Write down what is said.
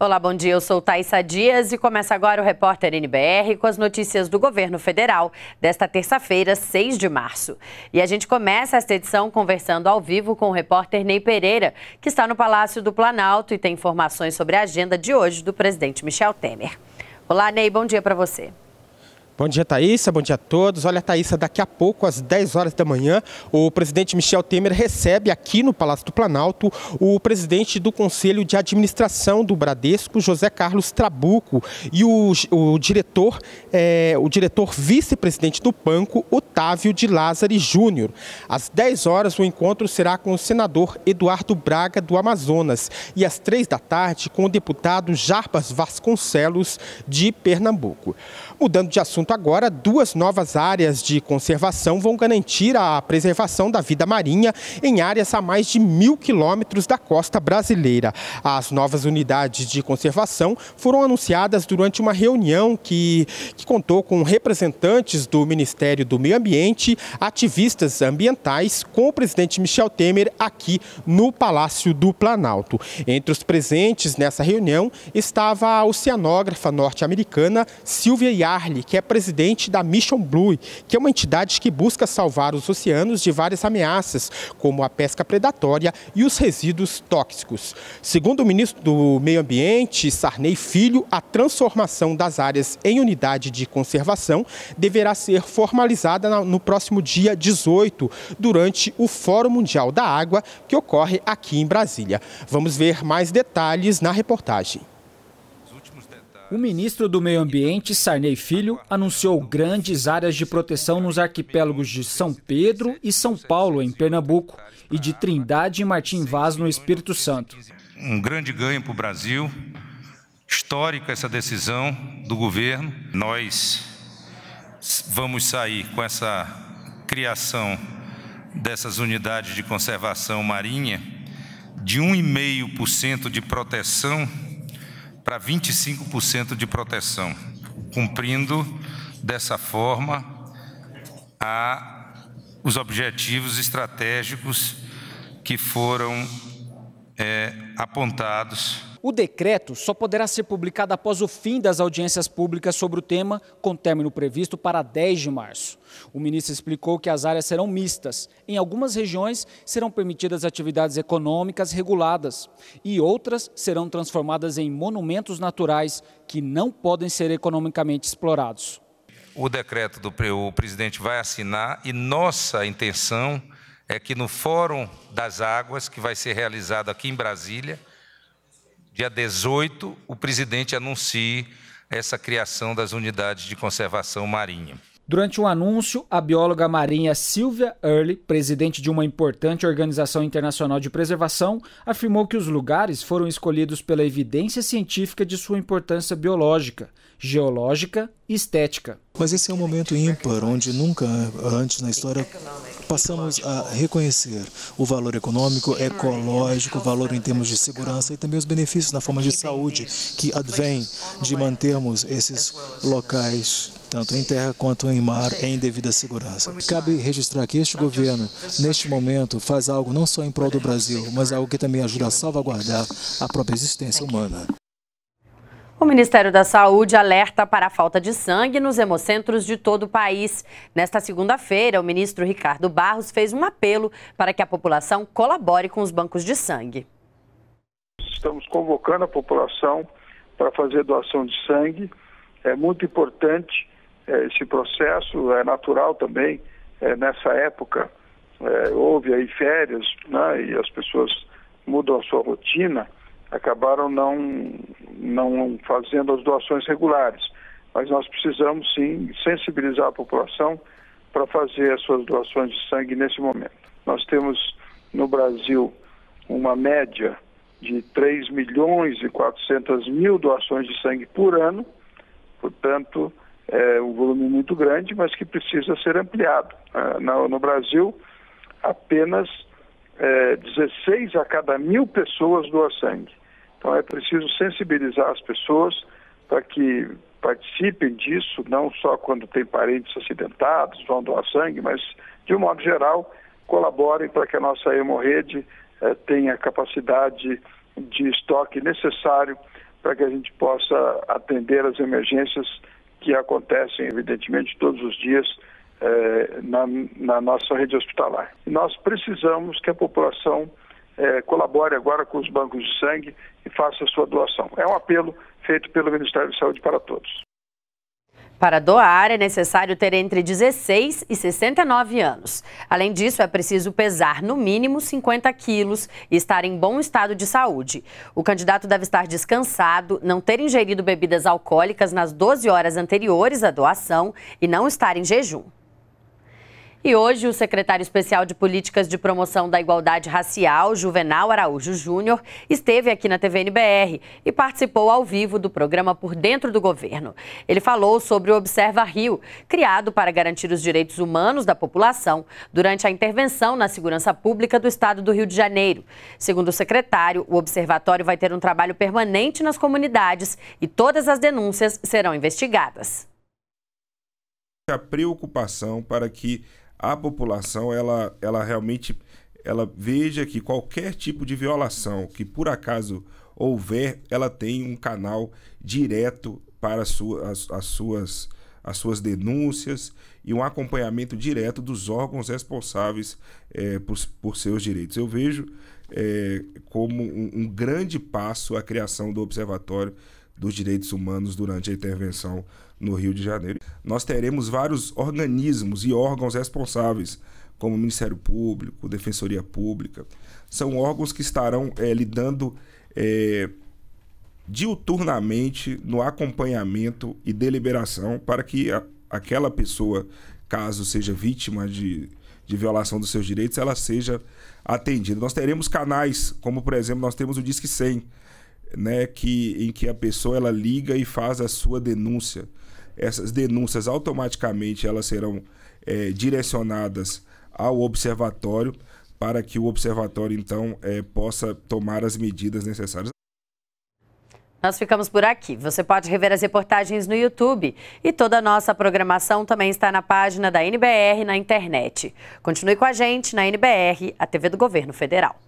Olá, bom dia. Eu sou Thaisa Dias e começa agora o repórter NBR com as notícias do governo federal desta terça-feira, 6 de março. E a gente começa esta edição conversando ao vivo com o repórter Ney Pereira, que está no Palácio do Planalto e tem informações sobre a agenda de hoje do presidente Michel Temer. Olá, Ney, bom dia para você. Bom dia, Thaísa. Bom dia a todos. Olha, Thaísa, daqui a pouco, às 10 horas da manhã, o presidente Michel Temer recebe aqui no Palácio do Planalto o presidente do Conselho de Administração do Bradesco, José Carlos Trabuco, e o, o diretor, é, o diretor vice-presidente do banco, Otávio de Lázaro Júnior. Às 10 horas, o encontro será com o senador Eduardo Braga, do Amazonas, e às 3 da tarde, com o deputado Jarbas Vasconcelos, de Pernambuco. Mudando de assunto, Portanto, agora duas novas áreas de conservação vão garantir a preservação da vida marinha em áreas a mais de mil quilômetros da costa brasileira. As novas unidades de conservação foram anunciadas durante uma reunião que, que contou com representantes do Ministério do Meio Ambiente, ativistas ambientais, com o presidente Michel Temer aqui no Palácio do Planalto. Entre os presentes nessa reunião estava a oceanógrafa norte-americana Silvia Yarley, que é presidente presidente da Mission Blue, que é uma entidade que busca salvar os oceanos de várias ameaças, como a pesca predatória e os resíduos tóxicos. Segundo o ministro do Meio Ambiente, Sarney Filho, a transformação das áreas em unidade de conservação deverá ser formalizada no próximo dia 18, durante o Fórum Mundial da Água, que ocorre aqui em Brasília. Vamos ver mais detalhes na reportagem. O ministro do Meio Ambiente, Sarney Filho, anunciou grandes áreas de proteção nos arquipélagos de São Pedro e São Paulo, em Pernambuco, e de Trindade e Martim Vaz, no Espírito Santo. Um grande ganho para o Brasil, histórica essa decisão do governo. Nós vamos sair com essa criação dessas unidades de conservação marinha de 1,5% de proteção para 25% de proteção, cumprindo dessa forma a, os objetivos estratégicos que foram é, apontados o decreto só poderá ser publicado após o fim das audiências públicas sobre o tema, com término previsto para 10 de março. O ministro explicou que as áreas serão mistas. Em algumas regiões serão permitidas atividades econômicas reguladas e outras serão transformadas em monumentos naturais que não podem ser economicamente explorados. O decreto do o presidente vai assinar e nossa intenção é que no Fórum das Águas, que vai ser realizado aqui em Brasília, dia 18, o presidente anuncie essa criação das unidades de conservação marinha. Durante o um anúncio, a bióloga marinha Sylvia Early, presidente de uma importante organização internacional de preservação, afirmou que os lugares foram escolhidos pela evidência científica de sua importância biológica geológica e estética. Mas esse é um momento ímpar, onde nunca antes na história passamos a reconhecer o valor econômico, ecológico, o valor em termos de segurança e também os benefícios na forma de saúde que advém de mantermos esses locais tanto em terra quanto em mar, em devida segurança. Cabe registrar que este governo, neste momento, faz algo não só em prol do Brasil, mas algo que também ajuda a salvaguardar a própria existência humana. O Ministério da Saúde alerta para a falta de sangue nos hemocentros de todo o país. Nesta segunda-feira, o ministro Ricardo Barros fez um apelo para que a população colabore com os bancos de sangue. Estamos convocando a população para fazer doação de sangue. É muito importante é, esse processo, é natural também é, nessa época. É, houve aí férias né, e as pessoas mudam a sua rotina, acabaram não não fazendo as doações regulares. Mas nós precisamos sim sensibilizar a população para fazer as suas doações de sangue nesse momento. Nós temos no Brasil uma média de 3 milhões e 400 mil doações de sangue por ano, portanto, é um volume muito grande, mas que precisa ser ampliado. Ah, no Brasil, apenas 16 é, a cada mil pessoas doa sangue. Então é preciso sensibilizar as pessoas para que participem disso, não só quando tem parentes acidentados, vão doar sangue, mas de um modo geral colaborem para que a nossa hemorrede eh, tenha capacidade de estoque necessário para que a gente possa atender as emergências que acontecem, evidentemente, todos os dias eh, na, na nossa rede hospitalar. nós precisamos que a população é, colabore agora com os bancos de sangue e faça a sua doação. É um apelo feito pelo Ministério da Saúde para todos. Para doar, é necessário ter entre 16 e 69 anos. Além disso, é preciso pesar no mínimo 50 quilos e estar em bom estado de saúde. O candidato deve estar descansado, não ter ingerido bebidas alcoólicas nas 12 horas anteriores à doação e não estar em jejum. E hoje, o secretário especial de Políticas de Promoção da Igualdade Racial, Juvenal Araújo Júnior, esteve aqui na TVNBR e participou ao vivo do programa Por Dentro do Governo. Ele falou sobre o Observa Rio, criado para garantir os direitos humanos da população durante a intervenção na segurança pública do estado do Rio de Janeiro. Segundo o secretário, o observatório vai ter um trabalho permanente nas comunidades e todas as denúncias serão investigadas. A preocupação para que a população ela, ela realmente ela veja que qualquer tipo de violação que por acaso houver, ela tem um canal direto para suas as, as, suas, as suas denúncias e um acompanhamento direto dos órgãos responsáveis é, por, por seus direitos. Eu vejo é, como um, um grande passo a criação do Observatório dos Direitos Humanos durante a intervenção no Rio de Janeiro. Nós teremos vários organismos e órgãos responsáveis, como o Ministério Público, Defensoria Pública. São órgãos que estarão é, lidando é, diuturnamente no acompanhamento e deliberação para que a, aquela pessoa, caso seja vítima de, de violação dos seus direitos, ela seja atendida. Nós teremos canais, como por exemplo, nós temos o Disque 100, né, que, em que a pessoa ela liga e faz a sua denúncia. Essas denúncias automaticamente elas serão é, direcionadas ao observatório para que o observatório então é, possa tomar as medidas necessárias. Nós ficamos por aqui. Você pode rever as reportagens no YouTube e toda a nossa programação também está na página da NBR na internet. Continue com a gente na NBR, a TV do Governo Federal.